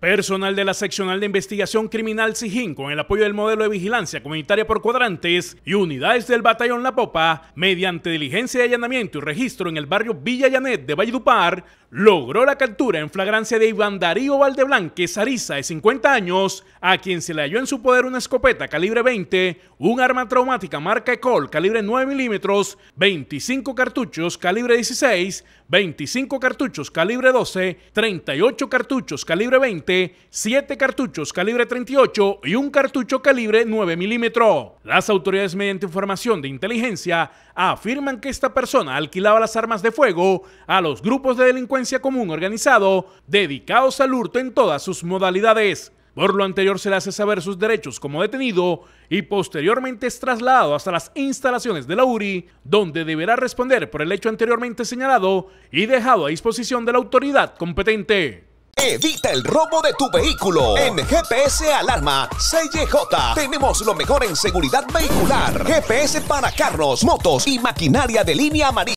Personal de la Seccional de Investigación Criminal Sigin, con el apoyo del modelo de vigilancia comunitaria por cuadrantes y unidades del Batallón La Popa, mediante diligencia de allanamiento y registro en el barrio Villa Llanet de Valledupar, logró la captura en flagrancia de Iván Darío Valdeblanque zariza de 50 años, a quien se le halló en su poder una escopeta calibre 20, un arma traumática marca ECOL calibre 9 milímetros, 25 cartuchos calibre 16, 25 cartuchos calibre 12, 38 cartuchos calibre 20, 7 cartuchos calibre 38 y un cartucho calibre 9 milímetros. Las autoridades mediante información de inteligencia afirman que esta persona alquilaba las armas de fuego a los grupos de delincuentes común organizado dedicados al hurto en todas sus modalidades. Por lo anterior se le hace saber sus derechos como detenido y posteriormente es trasladado hasta las instalaciones de la URI, donde deberá responder por el hecho anteriormente señalado y dejado a disposición de la autoridad competente. Evita el robo de tu vehículo. En GPS Alarma 6J. tenemos lo mejor en seguridad vehicular. GPS para carros, motos y maquinaria de línea amarilla.